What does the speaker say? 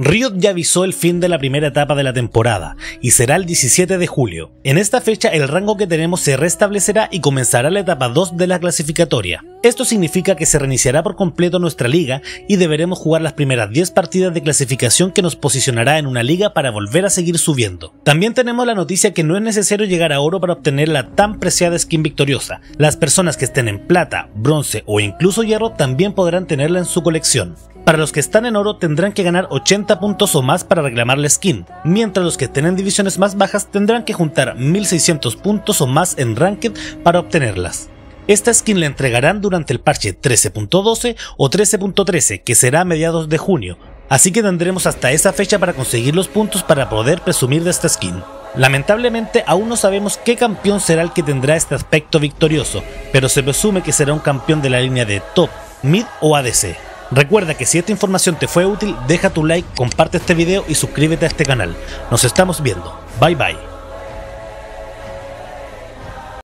Riot ya avisó el fin de la primera etapa de la temporada, y será el 17 de julio. En esta fecha el rango que tenemos se restablecerá y comenzará la etapa 2 de la clasificatoria. Esto significa que se reiniciará por completo nuestra liga y deberemos jugar las primeras 10 partidas de clasificación que nos posicionará en una liga para volver a seguir subiendo. También tenemos la noticia que no es necesario llegar a oro para obtener la tan preciada skin victoriosa. Las personas que estén en plata, bronce o incluso hierro también podrán tenerla en su colección. Para los que están en oro tendrán que ganar 80 puntos o más para reclamar la skin, mientras los que tienen divisiones más bajas tendrán que juntar 1600 puntos o más en Ranked para obtenerlas. Esta skin la entregarán durante el parche 13.12 o 13.13 que será a mediados de junio, así que tendremos hasta esa fecha para conseguir los puntos para poder presumir de esta skin. Lamentablemente aún no sabemos qué campeón será el que tendrá este aspecto victorioso, pero se presume que será un campeón de la línea de top, mid o ADC. Recuerda que si esta información te fue útil, deja tu like, comparte este video y suscríbete a este canal. Nos estamos viendo. Bye bye.